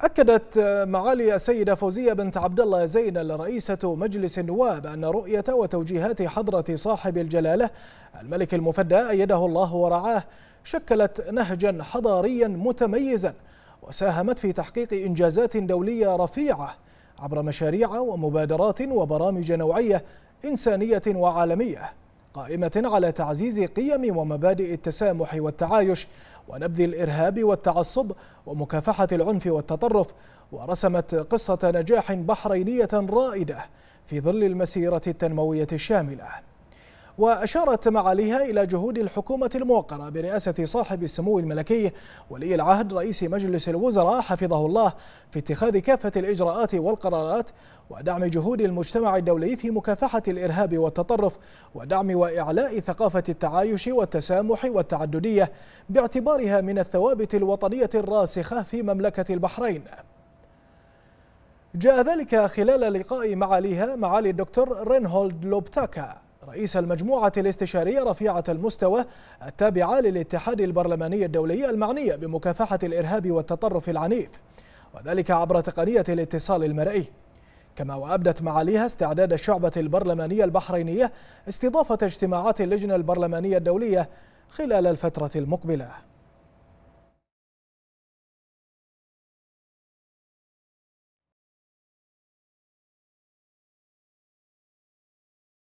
أكدت معالي السيدة فوزية بنت عبد الله زينل رئيسة مجلس النواب أن رؤية وتوجيهات حضرة صاحب الجلالة الملك المفدى أيده الله ورعاه شكلت نهجا حضاريا متميزا وساهمت في تحقيق إنجازات دولية رفيعة عبر مشاريع ومبادرات وبرامج نوعية إنسانية وعالمية قائمة على تعزيز قيم ومبادئ التسامح والتعايش ونبذ الإرهاب والتعصب ومكافحة العنف والتطرف ورسمت قصة نجاح بحرينية رائدة في ظل المسيرة التنموية الشاملة وأشارت معاليها إلى جهود الحكومة الموقرة برئاسة صاحب السمو الملكي ولي العهد رئيس مجلس الوزراء حفظه الله في اتخاذ كافة الإجراءات والقرارات ودعم جهود المجتمع الدولي في مكافحة الإرهاب والتطرف ودعم وإعلاء ثقافة التعايش والتسامح والتعددية باعتبارها من الثوابت الوطنية الراسخة في مملكة البحرين جاء ذلك خلال لقاء معاليها معالي الدكتور رينهولد لوبتاكا رئيس المجموعة الاستشارية رفيعة المستوى التابعة للاتحاد البرلماني الدولي المعنية بمكافحة الإرهاب والتطرف العنيف وذلك عبر تقنية الاتصال المرئي كما وأبدت معاليها استعداد الشعبة البرلمانية البحرينية استضافة اجتماعات اللجنة البرلمانية الدولية خلال الفترة المقبلة